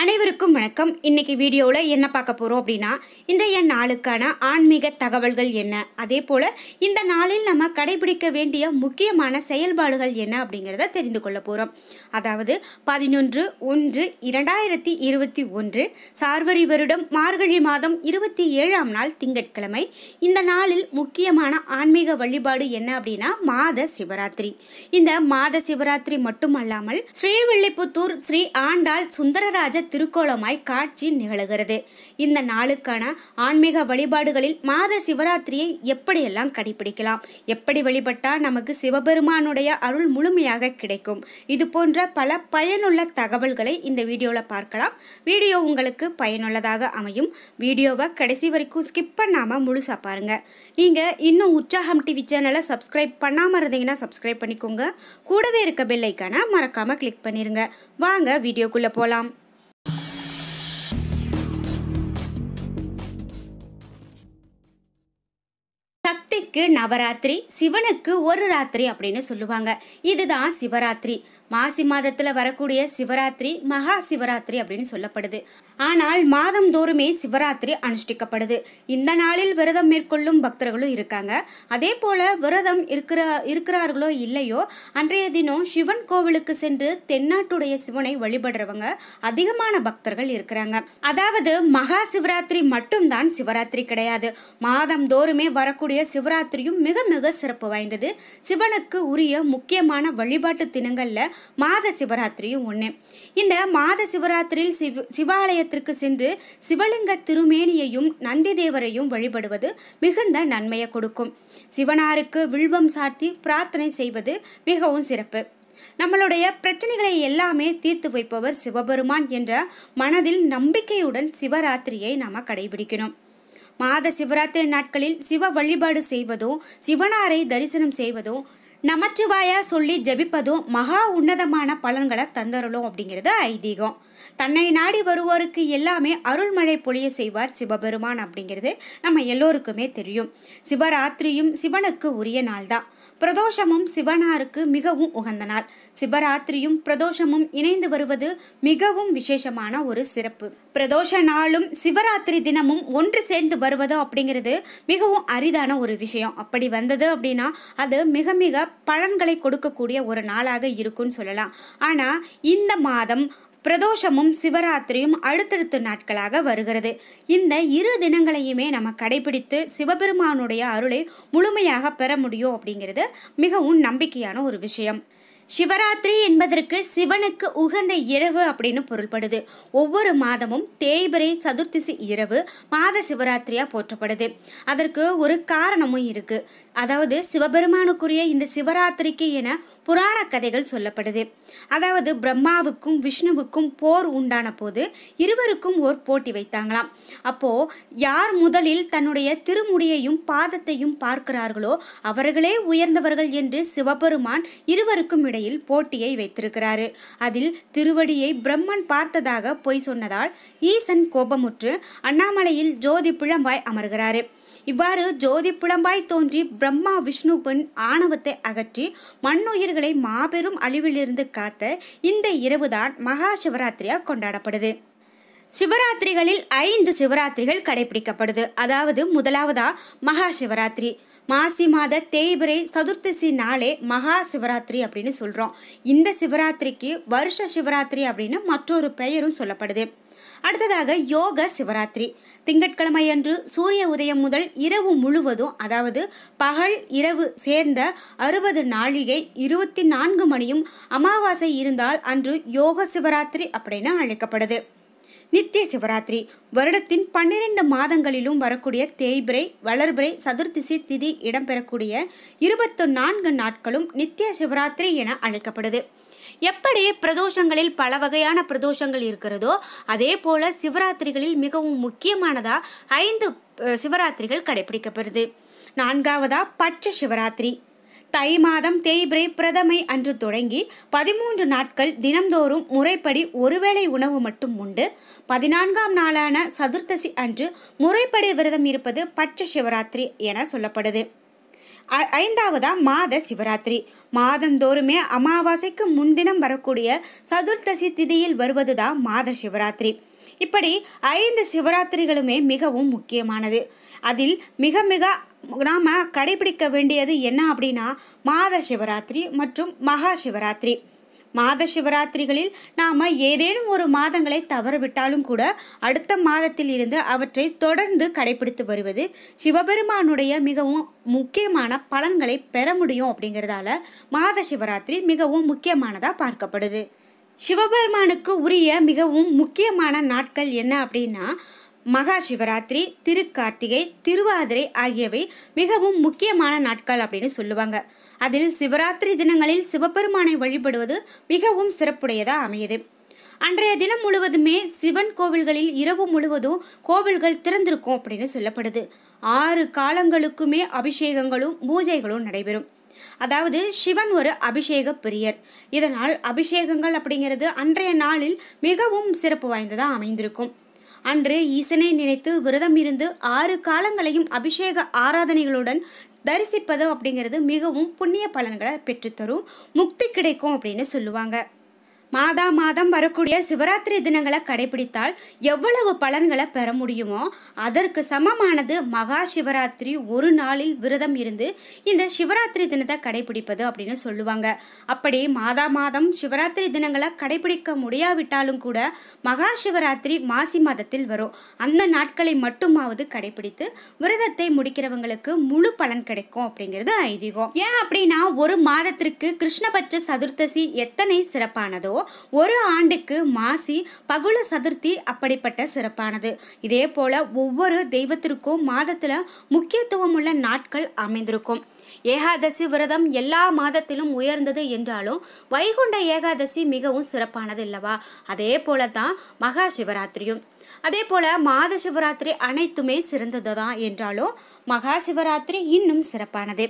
அனைவருக்கும் வணக்கம் இன்னைக்கு வீடியோவில் என்ன பார்க்க போகிறோம் அப்படின்னா இன்றைய நாளுக்கான ஆன்மீக தகவல்கள் என்ன அதே போல் இந்த நாளில் நம்ம கடைபிடிக்க வேண்டிய முக்கியமான செயல்பாடுகள் என்ன அப்படிங்கிறத தெரிந்து கொள்ள போகிறோம் அதாவது பதினொன்று ஒன்று இரண்டாயிரத்தி இருபத்தி ஒன்று சார்வரி வருடம் மார்கழி மாதம் இருபத்தி ஏழாம் நாள் திங்கட்கிழமை இந்த நாளில் முக்கியமான ஆன்மீக வழிபாடு என்ன அப்படின்னா மாத சிவராத்திரி இந்த மாத சிவராத்திரி மட்டுமல்லாமல் ஸ்ரீவில்லிபுத்தூர் ஸ்ரீ ஆண்டாள் சுந்தரராஜ திருக்கோலமாய் காட்சி நிகழ்கிறது இந்த நாளுக்கான ஆன்மீக வழிபாடுகளில் மாத சிவராத்திரியை எப்படியெல்லாம் கடைபிடிக்கலாம் எப்படி வழிபட்டால் நமக்கு சிவபெருமானுடைய அருள் முழுமையாக கிடைக்கும் இது போன்ற பல பயனுள்ள தகவல்களை இந்த வீடியோவில் பார்க்கலாம் வீடியோ உங்களுக்கு பயனுள்ளதாக அமையும் வீடியோவை கடைசி வரைக்கும் ஸ்கிப் பண்ணாமல் முழுசாக பாருங்கள் நீங்கள் இன்னும் உற்சாகம் டிவி சேனலை சப்ஸ்கிரைப் பண்ணாமல் இருந்தீங்கன்னா சப்ஸ்கிரைப் பண்ணிக்கோங்க கூடவே இருக்க பெல்லைக்கான மறக்காமல் கிளிக் பண்ணிடுங்க வாங்க வீடியோக்குள்ளே போகலாம் நவராத்திரி சிவனுக்கு ஒரு ராத்திரி அப்படின்னு சொல்லுவாங்க இதுதான் சிவராத்திரி மாசி மாதத்தில் வரக்கூடிய சிவராத்திரி மகா சிவராத்திரி அப்படின்னு சொல்லப்படுது ஆனால் மாதம் தோறுமே சிவராத்திரி அனுஷ்டிக்கப்படுது இந்த நாளில் விரதம் மேற்கொள்ளும் பக்தர்களும் இருக்காங்க அதே போல் விரதம் இருக்கிற இருக்கிறார்களோ இல்லையோ அன்றைய தினம் சிவன் கோவிலுக்கு சென்று தென்னாட்டுடைய சிவனை வழிபடுறவங்க அதிகமான பக்தர்கள் இருக்கிறாங்க அதாவது மகா சிவராத்திரி மட்டும்தான் சிவராத்திரி கிடையாது மாதம் தோறுமே வரக்கூடிய சிவராத்திரி நவராத்திரியும் மிக மிக சிறப்பு வாய்ந்தது சிவனுக்கு உரிய முக்கியமான வழிபாட்டு தினங்களில் மாத சிவராத்திரியும் ஒன்று இந்த மாத சிவராத்திரியில் சிவ சிவாலயத்திற்கு சென்று சிவலிங்க திருமேனியையும் நந்தி தேவரையும் வழிபடுவது மிகுந்த நன்மையை கொடுக்கும் சிவனாருக்கு வில்வம் சாத்தி பிரார்த்தனை செய்வது மிகவும் சிறப்பு நம்மளுடைய பிரச்சனைகளை எல்லாமே தீர்த்து வைப்பவர் சிவபெருமான் என்ற மனதில் நம்பிக்கையுடன் சிவராத்திரியை நாம் கடைபிடிக்கணும் மாத சிவராத்திரி நாட்களில் சிவ வழிபாடு செய்வதோ சிவனாரை தரிசனம் செய்வதோ நமச்சிவாயா சொல்லி ஜபிப்பதும் மகா உன்னதமான பலன்களை தந்தருளும் அப்படிங்கிறது ஐதீகம் தன்னை நாடி வருவோருக்கு எல்லாமே அருள்மழை பொழிய செய்வார் சிவபெருமான் அப்படிங்கிறது நம்ம எல்லோருக்குமே தெரியும் சிவராத்திரியும் சிவனுக்கு உரிய நாள் பிரதோஷமும் சிவனாருக்கு மிகவும் உகந்த நாள் சிவராத்திரியும் பிரதோஷமும் இணைந்து வருவது மிகவும் விசேஷமான ஒரு சிறப்பு பிரதோஷ நாளும் சிவராத்திரி தினமும் ஒன்று சேர்ந்து வருவது அப்படிங்கிறது மிகவும் அரிதான ஒரு விஷயம் அப்படி வந்தது அப்படின்னா அது மிக மிக பலன்களை கொடுக்கக்கூடிய ஒரு நாளாக இருக்கும்னு சொல்லலாம் ஆனால் இந்த மாதம் பிரதோஷமும் சிவராத்திரியும் அடுத்தடுத்த நாட்களாக வருகிறது இந்த இரு தினங்களையுமே நம்ம கடைபிடித்து சிவபெருமானுடைய அருளை முழுமையாக பெற முடியும் அப்படிங்கிறது மிகவும் நம்பிக்கையான ஒரு விஷயம் சிவராத்திரி என்பதற்கு சிவனுக்கு உகந்த இரவு அப்படின்னு பொருள்படுது ஒவ்வொரு மாதமும் தேய்பிரை சதுர்த்திசி இரவு மாத சிவராத்திரியாக போற்றப்படுது அதற்கு ஒரு காரணமும் இருக்குது அதாவது சிவபெருமானுக்குரிய இந்த சிவராத்திரிக்கு என புராண கதைகள் சொல்லப்படுது அதாவது பிரம்மாவுக்கும் விஷ்ணுவுக்கும் போர் உண்டான போது இருவருக்கும் ஓர் போட்டி வைத்தாங்களாம் அப்போ யார் முதலில் தன்னுடைய திருமுடியையும் பாதத்தையும் பார்க்கிறார்களோ அவர்களே உயர்ந்தவர்கள் என்று சிவபெருமான் இருவருக்கும் இடையில் போட்டியை வைத்திருக்கிறாரு அதில் திருவடியை பிரம்மன் பார்த்ததாக பொய் சொன்னதால் ஈசன் கோபமுற்று அண்ணாமலையில் ஜோதி பிழம்பாய் அமர்கிறாரு இவ்வாறு ஜோதி புலம்பாய் தோன்றி பிரம்மா விஷ்ணு பெண் ஆணவத்தை அகற்றி மண்ணுயிர்களை மாபெரும் அழிவிலிருந்து காத்த இந்த இரவுதான் மகா சிவராத்திரியாக கொண்டாடப்படுது சிவராத்திரிகளில் ஐந்து சிவராத்திரிகள் கடைபிடிக்கப்படுது அதாவது முதலாவதா மகா சிவராத்திரி மாசி மாத தேய்பிரை சதுர்த்தசி நாளே மகா சிவராத்திரி அப்படின்னு சொல்கிறோம் இந்த சிவராத்திரிக்கு வருஷ சிவராத்திரி அப்படின்னு மற்றொரு பெயரும் சொல்லப்படுது அடுத்ததாக யோக சிவராத்திரி திங்கட்கிழமை அன்று சூரிய உதயம் முதல் இரவு முழுவதும் அதாவது பகல் இரவு சேர்ந்த அறுபது நாழிகை இருபத்தி நான்கு மணியும் அமாவாசை இருந்தால் அன்று யோக சிவராத்திரி அப்படின்னு அழைக்கப்படுது நித்திய சிவராத்திரி வருடத்தின் பன்னிரண்டு மாதங்களிலும் வரக்கூடிய தேய்பிரை வளர்பிரை சதுர்த்திசி திதி இடம்பெறக்கூடிய இருபத்தி நான்கு நாட்களும் நித்திய சிவராத்திரி என அழைக்கப்படுது எப்படி பிரதோஷங்களில் பல வகையான பிரதோஷங்கள் இருக்கிறதோ அதே போல் சிவராத்திரிகளில் மிகவும் முக்கியமானதாக ஐந்து சிவராத்திரிகள் கடைபிடிக்கப்படுது நான்காவதா பட்ச சிவராத்திரி தை மாதம் தேய்பிரை பிரதமை அன்று தொடங்கி பதிமூன்று நாட்கள் தினம்தோறும் முறைப்படி ஒருவேளை உணவு மட்டும் உண்டு பதினான்காம் நாளான சதுர்த்தசி அன்று முறைப்படி விரதம் இருப்பது பட்ச சிவராத்திரி என சொல்லப்படுது ஐந்தாவதாக மாத சிவராத்திரி மாதந்தோறுமே அமாவாசைக்கு முன்தினம் வரக்கூடிய சதுர்த்தசி திதியில் வருவது தான் மாத சிவராத்திரி இப்படி ஐந்து சிவராத்திரிகளுமே மிகவும் முக்கியமானது அதில் மிக மிக நாம் கடைபிடிக்க வேண்டியது என்ன அப்படின்னா மாத சிவராத்திரி மற்றும் மகா சிவராத்திரி மாத சிவராத்திரிகளில் நாம் ஏதேனும் ஒரு மாதங்களை தவறவிட்டாலும் கூட அடுத்த மாதத்தில் இருந்து அவற்றை தொடர்ந்து கடைபிடித்து வருவது சிவபெருமானுடைய மிகவும் முக்கியமான பலன்களை பெற முடியும் அப்படிங்கிறதால மாத சிவராத்திரி மிகவும் முக்கியமானதாக பார்க்கப்படுது சிவபெருமானுக்கு உரிய மிகவும் முக்கியமான நாட்கள் என்ன அப்படின்னா மகா சிவராத்திரி திருக்கார்த்திகை திருவாதிரை ஆகியவை மிகவும் முக்கியமான நாட்கள் அப்படின்னு சொல்லுவாங்க அதில் சிவராத்திரி தினங்களில் சிவபெருமானை வழிபடுவது மிகவும் சிறப்புடையதாக அமையுது அன்றைய தினம் முழுவதுமே சிவன் கோவில்களில் இரவு முழுவதும் கோவில்கள் திறந்திருக்கும் அப்படின்னு சொல்லப்படுது ஆறு காலங்களுக்குமே அபிஷேகங்களும் பூஜைகளும் நடைபெறும் அதாவது சிவன் ஒரு அபிஷேக பிரியர் இதனால் அபிஷேகங்கள் அப்படிங்கிறது அன்றைய நாளில் மிகவும் சிறப்பு வாய்ந்ததாக அமைந்திருக்கும் அன்று ஈசனை நினைத்து விரதம் இருந்து ஆறு காலங்களையும் அபிஷேக ஆராதனைகளுடன் தரிசிப்பது அப்படிங்கிறது மிகவும் புண்ணிய பலன்களை பெற்றுத்தரும் முக்தி கிடைக்கும் அப்படின்னு சொல்லுவாங்க மாதா மாதம் வரக்கூடிய சிவராத்திரி தினங்களை கடைபிடித்தால் எவ்வளவு பலன்களை பெற முடியுமோ அதற்கு சமமானது மகா சிவராத்திரி ஒரு நாளில் விரதம் இருந்து இந்த சிவராத்திரி தினத்தை கடைபிடிப்பது அப்படின்னு சொல்லுவாங்க அப்படி மாதா மாதம் சிவராத்திரி தினங்களை கடைபிடிக்க முடியாவிட்டாலும் கூட மகா சிவராத்திரி மாசி மாதத்தில் வரும் அந்த நாட்களை மட்டுமாவது கடைபிடித்து விரதத்தை முடிக்கிறவங்களுக்கு முழு பலன் கிடைக்கும் அப்படிங்கிறது ஐதீகம் ஏன் அப்படின்னா ஒரு மாதத்திற்கு கிருஷ்ணபட்ச சதுர்த்தசி எத்தனை சிறப்பானதோ ஒரு ஆண்டுக்கு மாசி பகுல சதுர்த்தி அப்படிப்பட்ட சிறப்பானது இதே போல் ஒவ்வொரு தெய்வத்திற்கும் மாதத்தில் முக்கியத்துவம் உள்ள நாட்கள் அமைந்திருக்கும் ஏகாதசி விரதம் எல்லா மாதத்திலும் உயர்ந்தது என்றாலும் வைகுண்ட ஏகாதசி மிகவும் சிறப்பானது இல்லவா அதே போல தான் மகா சிவராத்திரியும் அதே போல மாத சிவராத்திரி அனைத்துமே சிறந்தது தான் என்றாலும் மகா சிவராத்திரி இன்னும் சிறப்பானது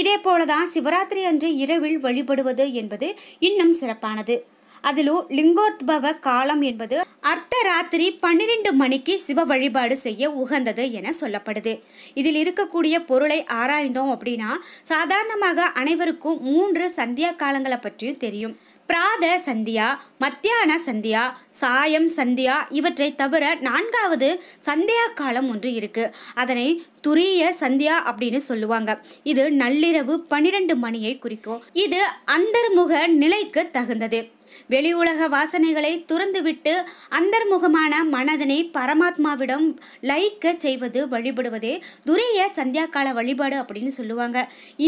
இதே போலதான் சிவராத்திரி அன்று இரவில் வழிபடுவது என்பது இன்னும் சிறப்பானது அதிலோ லிங்கோத்பவ காலம் என்பது அர்த்த ராத்திரி பன்னிரெண்டு மணிக்கு சிவ வழிபாடு செய்ய உகந்தது என சொல்லப்படுது இதில் இருக்கக்கூடிய பொருளை ஆராய்ந்தோம் அப்படின்னா சாதாரணமாக அனைவருக்கும் மூன்று சந்தியா காலங்களை பற்றியும் தெரியும் பிராத சந்தியா மத்தியான சந்தியா சாயம் சந்தியா இவற்றை தவிர நான்காவது சந்தியா காலம் ஒன்று இருக்கு அதனை துரிய சந்தியா அப்படின்னு சொல்லுவாங்க இது நள்ளிரவு பன்னிரண்டு மணியை குறிக்கும் இது அந்தர்முக நிலைக்கு தகுந்தது வெளி உலக வாசனைகளை துறந்துவிட்டு அந்தர்முகமான மனதனை பரமாத்மாவிடம் லயிக்க செய்வது வழிபடுவதே துரிய சந்தியாக்கால வழிபாடு அப்படின்னு சொல்லுவாங்க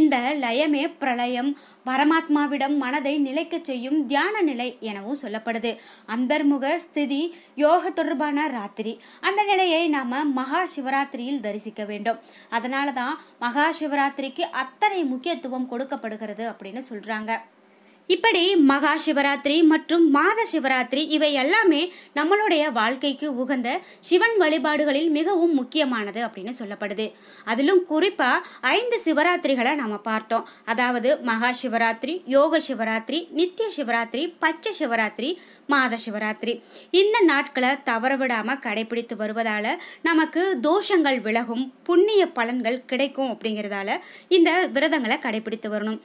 இந்த லயமே பிரளயம் பரமாத்மாவிடம் மனதை நிலைக்க செய்யும் தியான நிலை எனவும் சொல்லப்படுது அந்தர்முக ஸ்திதி யோக தொடர்பான ராத்திரி அந்த நிலையை நாம் மகா சிவராத்திரியில் தரிசிக்க வேண்டும் அதனால தான் மகா சிவராத்திரிக்கு அத்தனை முக்கியத்துவம் கொடுக்கப்படுகிறது அப்படின்னு சொல்கிறாங்க இப்படி மகா சிவராத்திரி மற்றும் மாத சிவராத்திரி இவை எல்லாமே நம்மளுடைய வாழ்க்கைக்கு உகந்த சிவன் வழிபாடுகளில் மிகவும் முக்கியமானது அப்படின்னு சொல்லப்படுது அதிலும் குறிப்பாக ஐந்து சிவராத்திரிகளை நாம் பார்த்தோம் அதாவது மகா சிவராத்திரி யோக சிவராத்திரி நித்திய சிவராத்திரி பச்சை சிவராத்திரி மாத சிவராத்திரி இந்த நாட்களை தவற விடாமல் கடைபிடித்து வருவதால் நமக்கு தோஷங்கள் விலகும் புண்ணிய பலன்கள் கிடைக்கும் அப்படிங்கிறதால இந்த விரதங்களை கடைபிடித்து வரணும்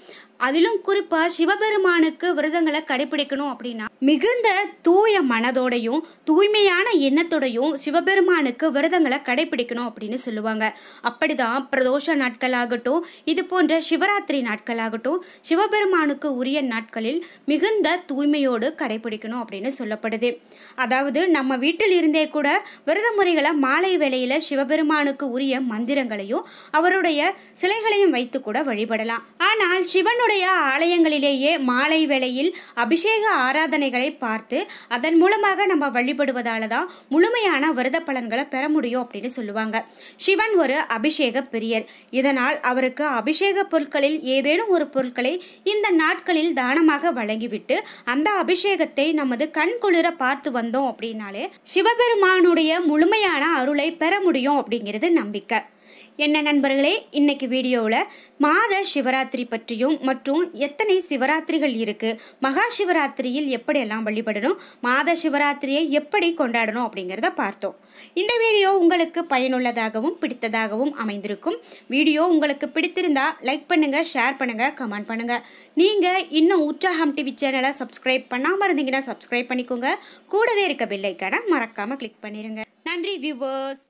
அதிலும் குறிப்பாக சிவபெருமானுக்கு விரதங்களை கடைபிடிக்கணும் அப்படின்னா மிகுந்த தூய மனதோடையும் தூய்மையான எண்ணத்தோடையும் சிவபெருமானுக்கு விரதங்களை கடைபிடிக்கணும் அப்படின்னு சொல்லுவாங்க அப்படிதான் பிரதோஷ நாட்களாகட்டும் இது போன்ற சிவராத்திரி நாட்களாகட்டும் சிவபெருமானுக்கு உரிய நாட்களில் மிகுந்த தூய்மையோடு கடைபிடிக்கணும் அப்படின்னு அப்படின்னு சொல்லப்படுது அதாவது நம்ம வீட்டில் இருந்தே கூட விரத முறைகளை மாலை வேளையில் சிவபெருமானுக்கு உரிய மந்திரங்களையும் அவருடைய சிலைகளையும் வைத்து கூட வழிபடலாம் ஆனால் சிவனுடைய ஆலயங்களிலேயே மாலை வேளையில் அபிஷேக ஆராதனைகளை பார்த்து அதன் மூலமாக நம்ம வழிபடுவதால தான் முழுமையான விரத பலன்களை பெற முடியும் அப்படின்னு சொல்லுவாங்க சிவன் ஒரு அபிஷேக பிரியர் இதனால் அவருக்கு அபிஷேக பொருட்களில் ஏதேனும் ஒரு பொருட்களை இந்த நாட்களில் தானமாக வழங்கிவிட்டு அந்த அபிஷேகத்தை நமது வந்து கண் குளிர பார்த்து வந்தோம் அப்படின்னாலே சிவபெருமானுடைய முழுமையான அருளை பெற முடியும் அப்படிங்கிறது நம்பிக்கை என்ன நண்பர்களே இன்னைக்கு வீடியோவில் மாத சிவராத்திரி பற்றியும் மற்றும் எத்தனை சிவராத்திரிகள் இருக்குது மகா சிவராத்திரியில் எப்படியெல்லாம் வழிபடணும் மாத சிவராத்திரியை எப்படி கொண்டாடணும் அப்படிங்கிறத பார்த்தோம் இந்த வீடியோ உங்களுக்கு பயனுள்ளதாகவும் பிடித்ததாகவும் அமைந்திருக்கும் வீடியோ உங்களுக்கு பிடித்திருந்தால் லைக் பண்ணுங்கள் ஷேர் பண்ணுங்கள் கமெண்ட் பண்ணுங்கள் நீங்கள் இன்னும் உற்சாகம் டிவி சேனலை சப்ஸ்கிரைப் பண்ணாமல் இருந்தீங்கன்னா சப்ஸ்கிரைப் பண்ணிக்கோங்க கூடவே இருக்க பெல்லைக்கான மறக்காமல் கிளிக் பண்ணிடுங்க நன்றி வியூவர்ஸ்